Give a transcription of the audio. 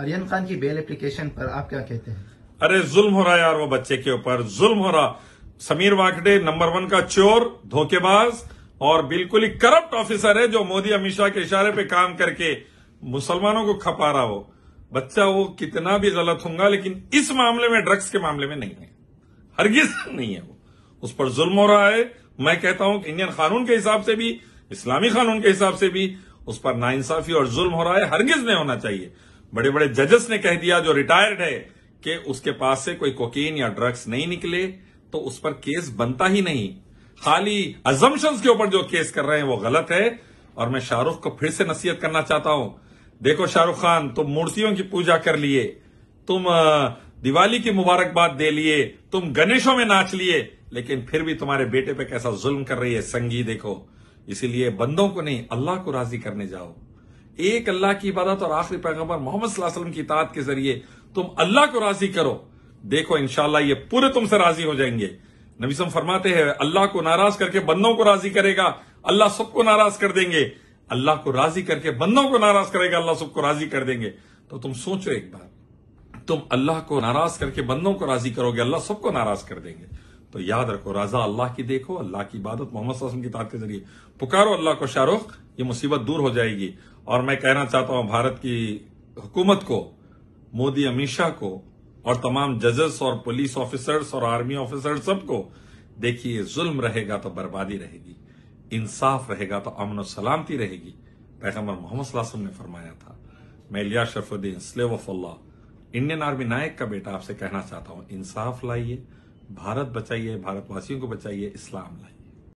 अरियन खान की bail application पर आप क्या कहते हैं अरे जुल्म हो रहा है यार वो बच्चे के ऊपर जुल्म हो रहा समीर वाकड़े नंबर वन का चोर धोखेबाज और बिल्कुल ही करप्ट ऑफिसर है जो मोदी अमित शाह के इशारे पे काम करके मुसलमानों को खपा रहा हो बच्चा वो कितना भी गलत होगा लेकिन इस मामले में ड्रग्स के मामले में नहीं है हरगिज नहीं है वो उस पर जुल्म हो रहा है मैं कहता हूं कि इंडियन कानून के हिसाब से भी इस्लामी कानून के हिसाब से भी उस पर नाइंसाफी और जुल्म हो रहा है हरगिज नहीं होना चाहिए बड़े बड़े जजेस ने कह दिया जो रिटायर्ड है कि उसके पास से कोई कोकीन या ड्रग्स नहीं निकले तो उस पर केस बनता ही नहीं खाली अजम्पन्स के ऊपर जो केस कर रहे हैं वो गलत है और मैं शाहरुख को फिर से नसीहत करना चाहता हूं देखो शाहरुख खान तुम मूर्तियों की पूजा कर लिए तुम दिवाली की मुबारकबाद दे लिए तुम गणेशों में नाच लिए लेकिन फिर भी तुम्हारे बेटे पे कैसा जुल्म कर रही है संगी देखो इसीलिए बंदों को नहीं अल्लाह को राजी करने जाओ एक अल्लाह की इबादत और आखिरी पैगम्बर मोहम्मद की इतात के जरिए तुम अल्लाह को राजी करो देखो इनशाला ये पूरे तुमसे राजी हो जाएंगे नबीसम फरमाते हैं अल्लाह को नाराज करके बंदों को राजी करेगा अल्लाह सबको नाराज कर देंगे अल्लाह को राजी करके बंदों को नाराज करेगा अल्लाह सबको राजी कर देंगे तो तुम सोचो एक बार तुम अल्लाह को नाराज करके बंदों को राजी करोगे अल्लाह सबको नाराज कर देंगे तो याद रखो राजा अल्लाह की देखो अल्लाह की इबादत मोहम्मद की तात के जरिए पुकारो अल्लाह को शाहरुख ये मुसीबत दूर हो जाएगी और मैं कहना चाहता हूं भारत की हुकूमत को मोदी अमित शाह को और तमाम जजेस और पुलिस ऑफिसर्स और आर्मी ऑफिसर सबको देखिए जुल्म रहेगा तो बर्बादी रहेगी इंसाफ रहेगा तो अमन और सलामती रहेगी पैगम्बर मोहम्मद वसल्लम ने फरमाया था मैं लिया Sharafuddin slave of Allah Indian army नायक का बेटा आपसे कहना चाहता हूं इंसाफ लाइए भारत बचाइए भारतवासियों को बचाइए इस्लाम लाइए